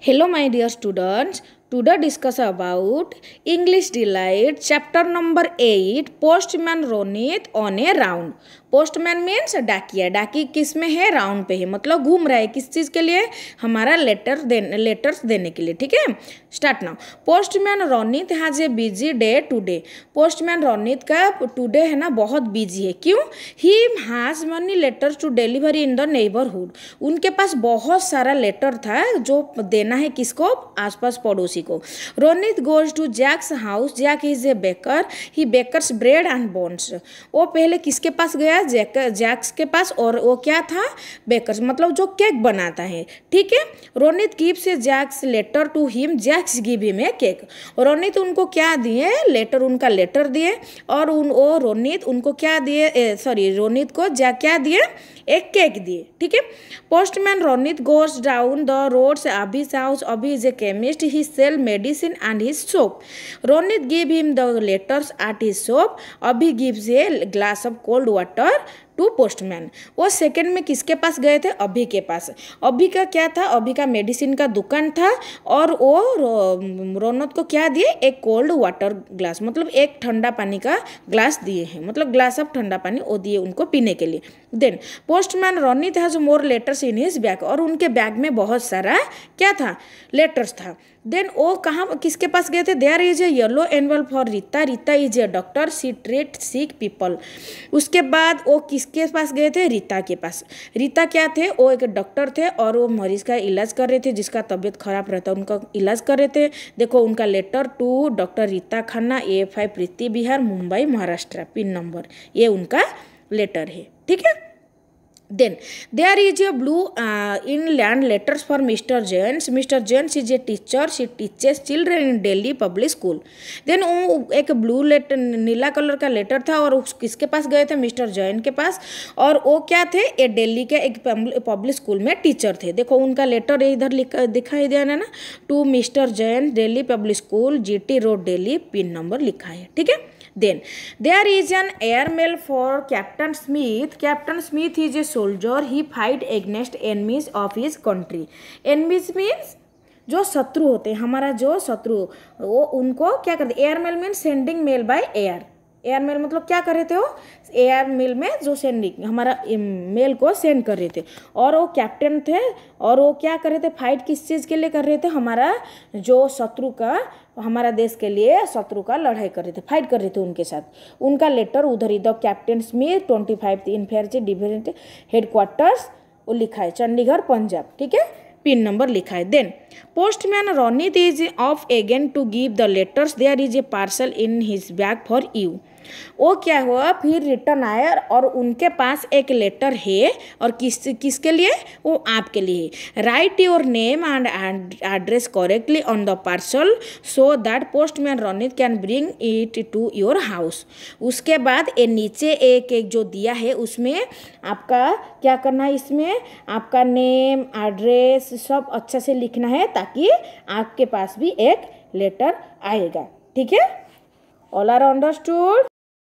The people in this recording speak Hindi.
Hello my dear students, today discuss about English delight chapter number eight postman Ronit on a round postman means डाकिया डाकी किस में है राउंड पे है मतलब घूम रहा है किस चीज़ के लिए हमारा लेटर देने लेटर्स देने के लिए ठीक है start now postman Ronit has a busy day today postman Ronit का टुडे है ना बहुत बिजी है क्यों he has many letter to delivery in the neighbourhood उनके पास बहुत सारा लेटर था जो देना है किसको आसपास पड़ोसी Mexico. Ronit goes to Jack's house Jack is a baker he bakers bread and buns वो पहले किसके पास गया जैक जैक्स के पास और वो क्या था बेकर्स मतलब जो केक बनाता है ठीक है Ronit gives a Jack's letter to him Jack's give him a cake Ronit उनको क्या दिए लेटर उनका लेटर दिए और उन वो रोनित उनको क्या दिए सॉरी रोनित को जैक क्या दिए एक केक दिए ठीक है postman Ronit goes down the roads Abhi house Abhi is a chemist he से sell medicine and his soap. Ronit gave him the letters at his shop. Abhi gives a glass of cold water to postman वो सेकेंड में किसके पास गए थे अभी के पास अभी का क्या था अभी का मेडिसिन का दुकान था और वो रौनक को क्या दिए एक कोल्ड वाटर ग्लास मतलब एक ठंडा पानी का ग्लास दिए हैं मतलब ग्लास ऑफ ठंडा पानी वो दिए उनको पीने के लिए then postman Ronit has more letters in his bag और उनके बैग में बहुत सारा क्या था लेटर्स था देन वो कहाँ किसके पास गए थे there is a yellow envelope for Rita Rita is a doctor she treat sick people उसके बाद वो किस किसके पास गए थे रीता के पास रीता क्या थे वो एक डॉक्टर थे और वो मरीज का इलाज कर रहे थे जिसका तबीयत खराब रहता उनका इलाज कर रहे थे देखो उनका letter to doctor Rita Khanna A five Preeti Bihar Mumbai Maharashtra pin number ये उनका लेटर है ठीक है then there is a blue inland letters for mister jains mister jains is a teacher she teaches children in Delhi public school then वो एक ब्लू लेटर नीला कलर का लेटर था और उस किसके पास गए थे मिस्टर जैन के पास और वो क्या थे ये डेली के एक पब्लिक स्कूल में टीचर थे देखो उनका लेटर इधर दिखाई दिया ना ना to mister Jain Delhi public school G T road Delhi pin number लिखा है ठीक है then there is an airmail for captain Smith captain Smith is a soldier he fight against enemies of his country enemies means जो शत्रु होते हैं हमारा जो शत्रु वो उनको क्या करते airmail means sending mail by air air mail मतलब क्या कर रहे थे वो एयर मेल में जो सेंडिंग हमारा मेल को सेंड कर रहे थे और वो कैप्टन थे और वो क्या कर रहे थे फाइट किस चीज़ के लिए कर रहे थे हमारा जो शत्रु का तो हमारा देश के लिए शत्रु का लड़ाई कर रहे थे फाइट कर रहे थे उनके साथ उनका लेटर उधर ही the captain Smith twenty five infantry division headquarters वो लिखा है चंडीगढ़ पंजाब ठीक है पिन नंबर लिखा है then postman Ronit is off again to give the letters there is a parcel in his bag for you वो क्या हुआ फिर रिटर्न आए और उनके पास एक लेटर है और किस किसके लिए वो आपके लिए write your name and address correctly on the parcel so that postman Ronit can bring it to your house उसके बाद ये नीचे एक एक जो दिया है उसमें आपका क्या करना है इसमें आपका नेम एड्रेस सब अच्छा से लिखना है ताकि आपके पास भी एक लेटर आएगा ठीक है ऑल आर अंडरस्टूड